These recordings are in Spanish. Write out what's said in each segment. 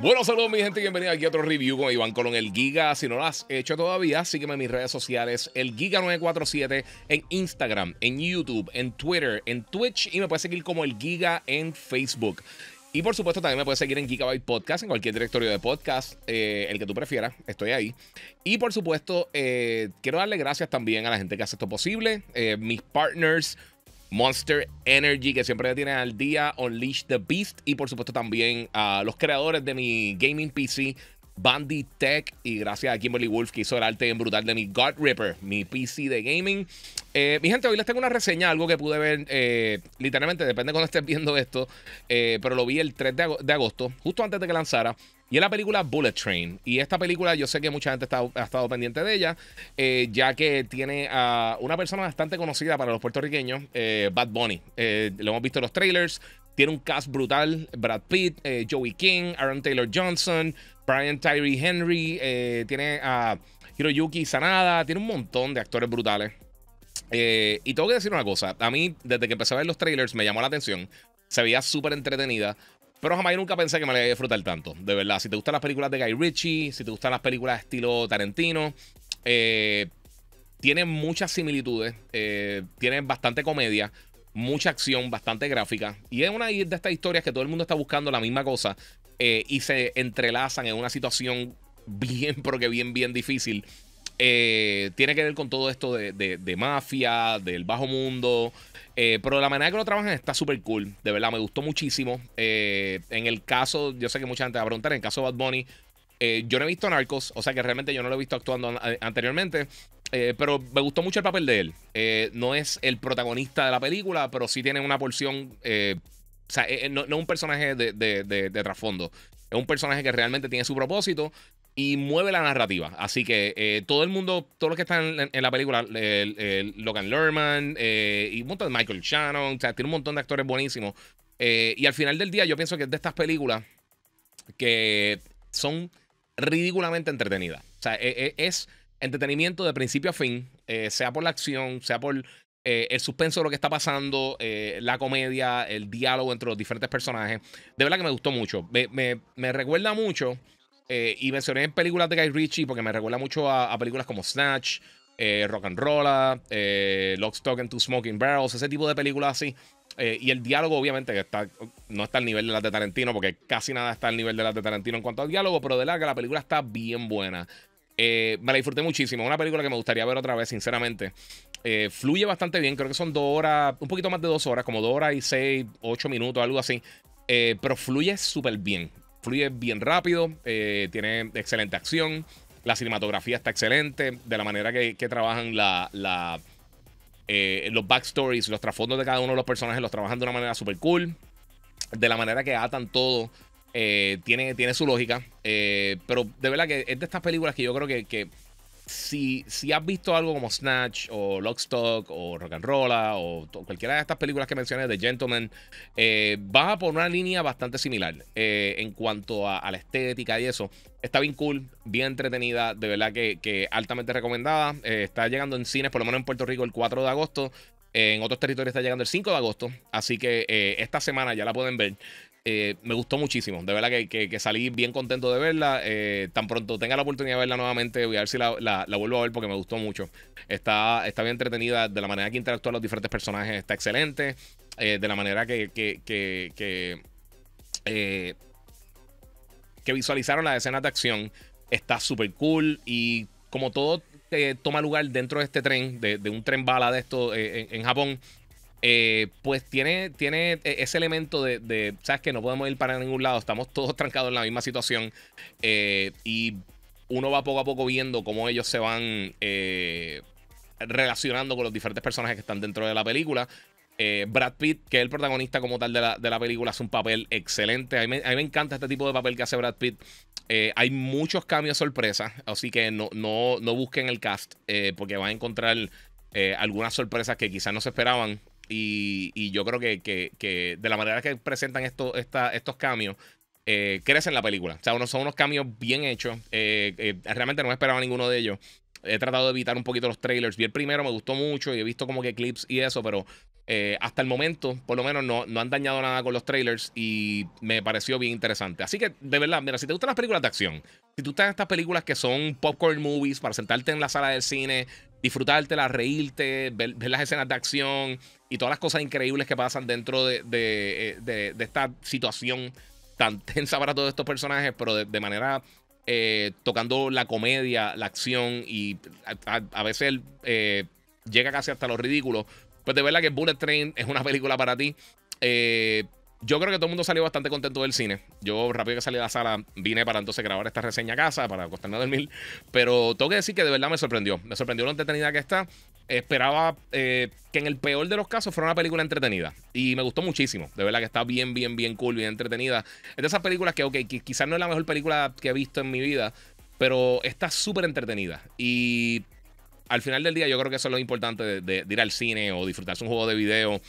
Bueno, saludos mi gente, bienvenidos aquí a otro review con Iván Colón, el Giga. Si no lo has hecho todavía, sígueme en mis redes sociales, el Giga947 en Instagram, en YouTube, en Twitter, en Twitch y me puedes seguir como el Giga en Facebook. Y por supuesto también me puedes seguir en Gigabyte Podcast, en cualquier directorio de podcast, eh, el que tú prefieras, estoy ahí. Y por supuesto, eh, quiero darle gracias también a la gente que hace esto posible, eh, mis partners, Monster Energy, que siempre tiene al día, Unleash the Beast y por supuesto también a los creadores de mi gaming PC, Bandy Tech y gracias a Kimberly Wolf que hizo el arte en brutal de mi God Ripper, mi PC de gaming. Eh, mi gente, hoy les tengo una reseña, algo que pude ver, eh, literalmente depende de cuando estén viendo esto, eh, pero lo vi el 3 de agosto, justo antes de que lanzara. Y es la película Bullet Train. Y esta película yo sé que mucha gente está, ha estado pendiente de ella, eh, ya que tiene a una persona bastante conocida para los puertorriqueños, eh, Bad Bunny. Eh, lo hemos visto en los trailers. Tiene un cast brutal, Brad Pitt, Joey King, Aaron Taylor Johnson, Brian Tyree Henry, tiene a Hiroyuki Sanada, tiene un montón de actores brutales. y tengo que decir una cosa, a mí desde que empecé a ver los trailers me llamó la atención, se veía súper entretenida. Pero jamás nunca pensé que me la iba a disfrutar tanto, de verdad. Si te gustan las películas de Guy Ritchie, si te gustan las películas estilo Tarantino, eh, tienen muchas similitudes, eh, tienen bastante comedia, mucha acción, bastante gráfica. Y es una de estas historias que todo el mundo está buscando la misma cosa eh, y se entrelazan en una situación bien, pero que bien, bien difícil. Eh, tiene que ver con todo esto de, mafia, del bajo mundo. Eh, pero la manera que lo trabajan está súper cool. De verdad, me gustó muchísimo. Eh, en el caso, yo sé que mucha gente va a preguntar, en el caso de Bad Bunny, yo no he visto Narcos, o sea que realmente yo no lo he visto actuando anteriormente. pero me gustó mucho el papel de él. no es el protagonista de la película, pero sí tiene una porción. o sea, no, es un personaje de, de trasfondo. Es un personaje que realmente tiene su propósito y mueve la narrativa. Así que eh, todo el mundo, todos los que están en, la película, Logan Lerman eh, y un montón de Michael Shannon, o sea, tiene un montón de actores buenísimos. Eh, y al final del día, yo pienso que es de estas películas que son ridículamente entretenidas. O sea, e, e, es entretenimiento de principio a fin, sea por la acción, sea por el suspenso de lo que está pasando, la comedia, el diálogo entre los diferentes personajes. De verdad que me gustó mucho. me recuerda mucho eh, y mencioné en películas de Guy Ritchie porque me recuerda mucho a, películas como Snatch, eh, Rock and Roll, eh, Lock, Stock and Two Smoking Barrels, ese tipo de películas así. y el diálogo, obviamente, que está, no está al nivel de las de Tarantino, porque casi nada está al nivel de las de Tarantino en cuanto al diálogo, pero de la que la película está bien buena. me la disfruté muchísimo. Una película que me gustaría ver otra vez, sinceramente. fluye bastante bien, creo que son dos horas, un poquito más de dos horas, como dos horas y seis, ocho minutos, algo así. pero fluye súper bien fluye bien rápido, eh, tiene excelente acción, la cinematografía está excelente, de la manera que, trabajan la, eh, los backstories, los trasfondos de cada uno de los personajes, los trabajan de una manera súper cool, de la manera que atan todo. Eh, tiene, tiene su lógica, pero de verdad que es de estas películas que yo creo que si, si has visto algo como Snatch o Lockstock o Rock and o cualquiera de estas películas que mencioné de Gentleman, eh, vas a por una línea bastante similar eh, en cuanto a, la estética y eso. Está bien cool, bien entretenida, de verdad que, altamente recomendada. Eh, está llegando en cines, por lo menos en Puerto Rico, el 4 de agosto. En otros territorios está llegando el 5 de agosto, así que esta semana ya la pueden ver. Eh, me gustó muchísimo. De verdad que, que, salí bien contento de verla. Eh, tan pronto tenga la oportunidad de verla nuevamente, voy a ver si la, vuelvo a ver porque me gustó mucho. Está, está bien entretenida de la manera que interactúan los diferentes personajes, está excelente. Eh, de la manera que, que, que, visualizaron las escenas de acción, está súper cool. Y como todo toma lugar dentro de este tren, de, un tren bala de esto en Japón eh, pues tiene, tiene e, ese elemento de, ¿sabes que No podemos ir para ningún lado, estamos todos trancados en la misma situación eh, y uno va poco a poco viendo cómo ellos se van eh, relacionando con los diferentes personajes que están dentro de la película. Brad Pitt, que es el protagonista como tal de la, película, hace un papel excelente. A mí, me, encanta este tipo de papel que hace Brad Pitt. hay muchos cambios sorpresas, así que no, no, busquen el cast porque van a encontrar algunas sorpresas que quizás no se esperaban. Y, yo creo que, de la manera que presentan esto, estos cambios, eh, crecen la película. O sea, son unos cambios bien hechos. Eh, eh, realmente no esperaba ninguno de ellos. He tratado de evitar un poquito los trailers. Vi el primero, me gustó mucho y he visto como que clips y eso, pero hasta el momento, por lo menos, no, no han dañado nada con los trailers y me pareció bien interesante. Así que, de verdad, mira, si te gustan las películas de acción, si tú estás en estas películas que son popcorn movies para sentarte en la sala del cine disfrutártela, reírte, ver, las escenas de acción y todas las cosas increíbles que pasan dentro de, eh, esta situación tan tensa para todos estos personajes, pero de, manera eh, tocando la comedia, la acción y a, veces eh, llega casi hasta lo ridículo. Pues de verdad que Bullet Train es una película para ti. Eh, yo creo que todo el mundo salió bastante contento del cine. Yo rápido que salí de la sala vine para entonces grabar esta reseña a casa, para acostarme a dormir. Pero tengo que decir que de verdad me sorprendió. Me sorprendió lo entretenida que está. Esperaba eh, que en el peor de los casos fuera una película entretenida. Y me gustó muchísimo. De verdad que está bien, bien, bien cool, bien entretenida. Es de esas películas que, ok, quizás no es la mejor película que he visto en mi vida, pero está súper entretenida. Y al final del día yo creo que eso es lo importante de ir al cine o disfrutarse un juego de video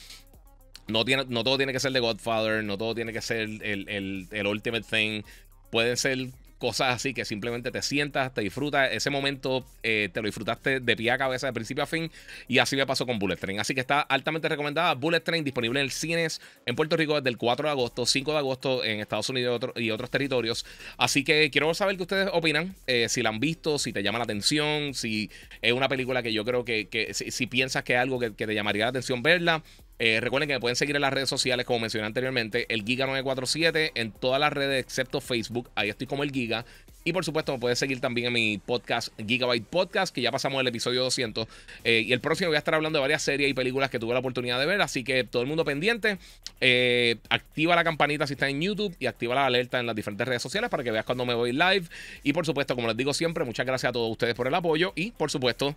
no, no todo tiene que ser The Godfather, no todo tiene que ser el, Ultimate Thing. Pueden ser cosas así que simplemente te sientas, te disfrutas. Ese momento eh, te lo disfrutaste de pie a cabeza, de principio a fin. Y así me pasó con Bullet Train. Así que está altamente recomendada. Bullet Train disponible en el cines en Puerto Rico desde el 4 de agosto, 5 de agosto en Estados Unidos y, otros territorios. Así que quiero saber qué ustedes opinan. Eh, si la han visto, si te llama la atención, si es una película que yo creo que, si, piensas que es algo que, que te llamaría la atención verla. Eh, recuerden que me pueden seguir en las redes sociales, como mencioné anteriormente, el Giga947, en todas las redes excepto Facebook. Ahí estoy como el Giga. Y por supuesto, me pueden seguir también en mi podcast, Gigabyte Podcast, que ya pasamos el episodio 200. Eh, y el próximo voy a estar hablando de varias series y películas que tuve la oportunidad de ver. Así que todo el mundo pendiente. Eh, activa la campanita si está en YouTube y activa la alerta en las diferentes redes sociales para que veas cuando me voy live. Y por supuesto, como les digo siempre, muchas gracias a todos ustedes por el apoyo. Y por supuesto,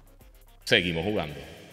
seguimos jugando.